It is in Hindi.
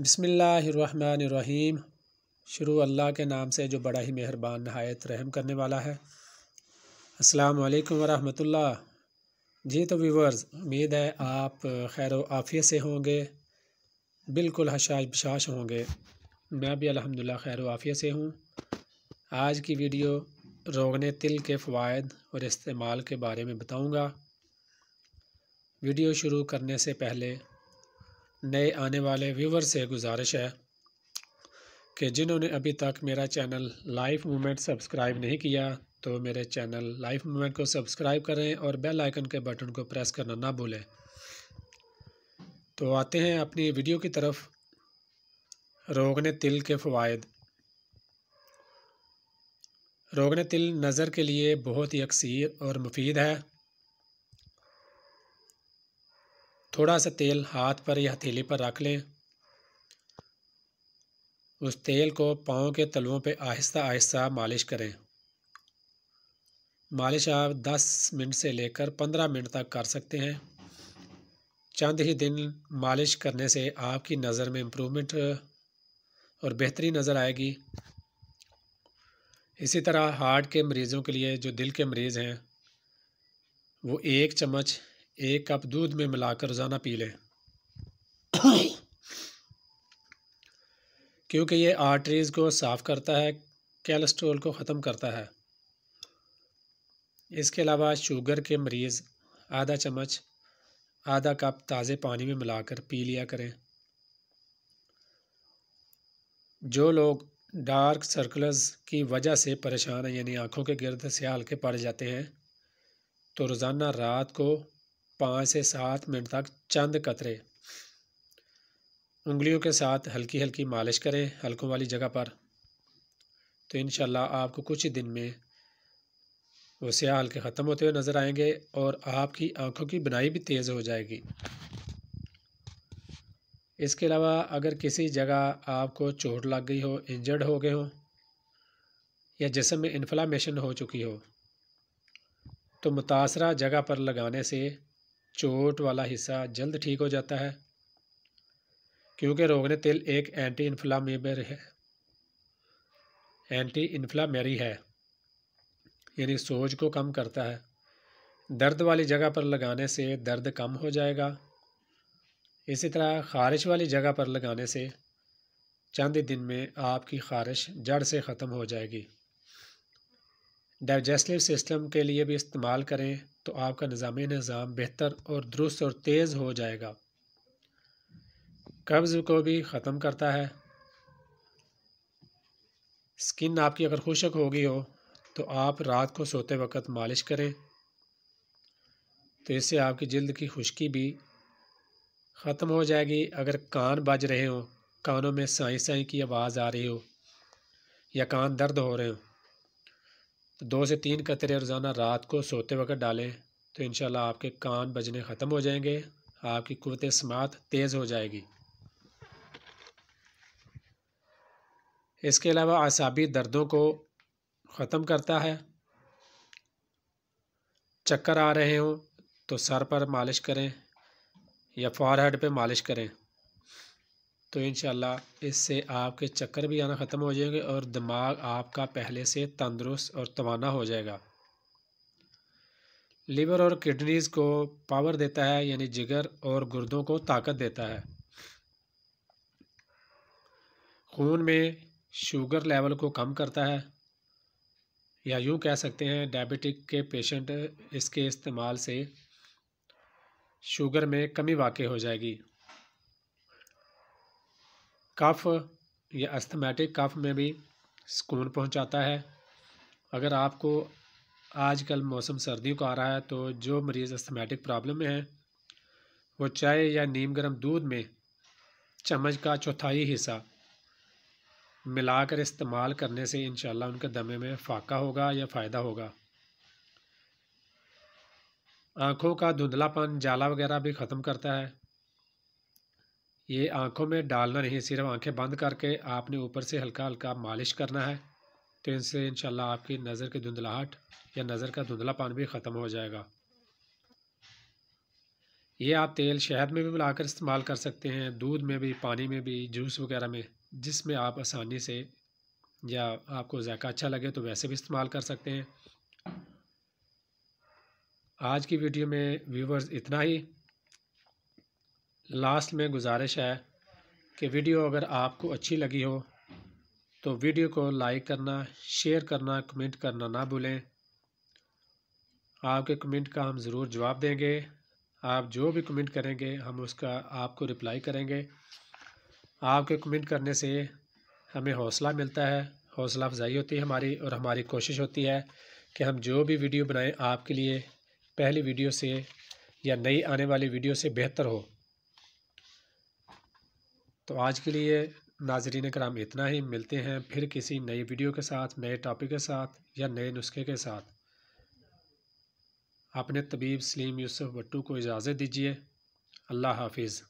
बसमीम शुरू अल्लाह के नाम से जो बड़ा ही मेहरबान नहायत रहम करने वाला है अस्सलाम वालेकुम वरहमतुल्लाह जी तो व्यूवर्स उम्मीद है आप खैर आफियत से होंगे बिल्कुल हशाश बशाश होंगे मैं भी अल्हम्दुलिल्लाह खैर आफियत से हूँ आज की वीडियो रोगने तिल के फ़वाद और इस्तेमाल के बारे में बताऊँगा वीडियो शुरू करने से पहले नए आने वाले व्यूवर से गुजारिश है कि जिन्होंने अभी तक मेरा चैनल लाइफ मूवमेंट सब्सक्राइब नहीं किया तो मेरे चैनल लाइफ मूवमेंट को सब्सक्राइब करें और बेल आइकन के बटन को प्रेस करना ना भूलें तो आते हैं अपनी वीडियो की तरफ रोगने तिल के फ़वाद रोगन तिल नज़र के लिए बहुत ही अक्सर और मुफीद है थोड़ा सा तेल हाथ पर या हथेली पर रख लें उस तेल को पाँव के तलवों पे आहिस्ता आहिस्ता मालिश करें मालिश आप 10 मिनट से लेकर 15 मिनट तक कर सकते हैं चंद ही दिन मालिश करने से आपकी नज़र में इम्प्रूवमेंट और बेहतरी नज़र आएगी इसी तरह हार्ट के मरीज़ों के लिए जो दिल के मरीज़ हैं वो एक चम्मच एक कप दूध में मिलाकर रोज़ाना पी लें क्योंकि ये आर्टरीज़ को साफ़ करता है कैलेस्ट्रोल को ख़त्म करता है इसके अलावा शुगर के मरीज़ आधा चम्मच आधा कप ताज़े पानी में मिलाकर पी लिया करें जो लोग डार्क सर्कल्स की वजह से परेशान हैं यानी आंखों के गिरद से हल्के पड़ जाते हैं तो रोज़ाना रात को पाँच से सात मिनट तक चंद कतरे उंगलियों के साथ हल्की हल्की मालिश करें हल्कों वाली जगह पर तो इन आपको कुछ ही दिन में वो सयाह हल्के ख़त्म होते हुए नज़र आएंगे और आपकी आंखों की बनाई भी तेज़ हो जाएगी इसके अलावा अगर किसी जगह आपको चोट लग गई हो इंजर्ड हो गए हो या जिसम में इन्फ्लामेशन हो चुकी हो तो मुतासरा जगह पर लगाने से चोट वाला हिस्सा जल्द ठीक हो जाता है क्योंकि रोगने तेल एक एंटी इन्फ्लामेबर है एंटी इन्फ्लामेरी है यानी सोज को कम करता है दर्द वाली जगह पर लगाने से दर्द कम हो जाएगा इसी तरह खारिश वाली जगह पर लगाने से चंद दिन में आपकी खारिश जड़ से ख़त्म हो जाएगी डाइजेस्टिव सिस्टम के लिए भी इस्तेमाल करें तो आपका निज़ाम निज़ाम बेहतर और दुरुस्त और तेज़ हो जाएगा कब्ज़ को भी ख़त्म करता है स्किन आपकी अगर खुशक हो गई हो तो आप रात को सोते वक्त मालिश करें तो इससे आपकी जल्द की खुश्की भी ख़त्म हो जाएगी अगर कान बज रहे हों कानों में साई साई की आवाज़ आ रही हो या कान दर्द हो रहे हों तो दो से तीन कतरे रोज़ाना रात को सोते वक्त डालें तो इन आपके कान बजने ख़त्म हो जाएंगे आपकी कुत समात तेज़ हो जाएगी इसके अलावा आसाबी दर्दों को ख़त्म करता है चक्कर आ रहे हों तो सर पर मालिश करें या फॉरहेड पे पर मालिश करें तो इन इससे आपके चक्कर भी आना ख़त्म हो जाएंगे और दिमाग आपका पहले से तंदुरुस्त और तवाना हो जाएगा लिवर और किडनीज़ को पावर देता है यानी जिगर और गुर्दों को ताकत देता है खून में शुगर लेवल को कम करता है या यूँ कह सकते हैं डायबिटिक के पेशेंट इसके इस्तेमाल से शुगर में कमी वाक़ हो जाएगी कफ या अस्थमेटिक कफ में भी सुकून पहुंचाता है अगर आपको आजकल मौसम सर्दियों का आ रहा है तो जो मरीज़ अस्थमेटिक प्रॉब्लम में है वो चाय या नीम गर्म दूध में चम्मच का चौथाई हिस्सा मिलाकर इस्तेमाल करने से इंशाल्लाह उनके दमे में फाका होगा या फ़ायदा होगा आँखों का धुंधलापन जाला वगैरह भी ख़त्म करता है ये आंखों में डालना नहीं सिर्फ आंखें बंद करके आपने ऊपर से हल्का हल्का मालिश करना है तो इनसे इन आपकी नज़र की धुंधलाहट या नज़र का धुंधलापन भी ख़त्म हो जाएगा ये आप तेल शहद में भी मिलाकर इस्तेमाल कर सकते हैं दूध में भी पानी में भी जूस वगैरह में जिसमें आप आसानी से या आपको जायका अच्छा लगे तो वैसे भी इस्तेमाल कर सकते हैं आज की वीडियो में व्यूवर्स इतना ही लास्ट में गुजारिश है कि वीडियो अगर आपको अच्छी लगी हो तो वीडियो को लाइक करना शेयर करना कमेंट करना ना भूलें आपके कमेंट का हम ज़रूर जवाब देंगे आप जो भी कमेंट करेंगे हम उसका आपको रिप्लाई करेंगे आपके कमेंट करने से हमें हौसला मिलता है हौसला अफजाई होती है हमारी और हमारी कोशिश होती है कि हम जो भी वीडियो बनाएं आपके लिए पहली वीडियो से या नई आने वाली वीडियो से बेहतर हो तो आज के लिए नाजरीन कराम इतना ही मिलते हैं फिर किसी नई वीडियो के साथ नए टॉपिक के साथ या नए नुस्खे के साथ अपने तबीब सलीम यूसुफ भट्टू को इजाज़त दीजिए अल्लाह हाफिज़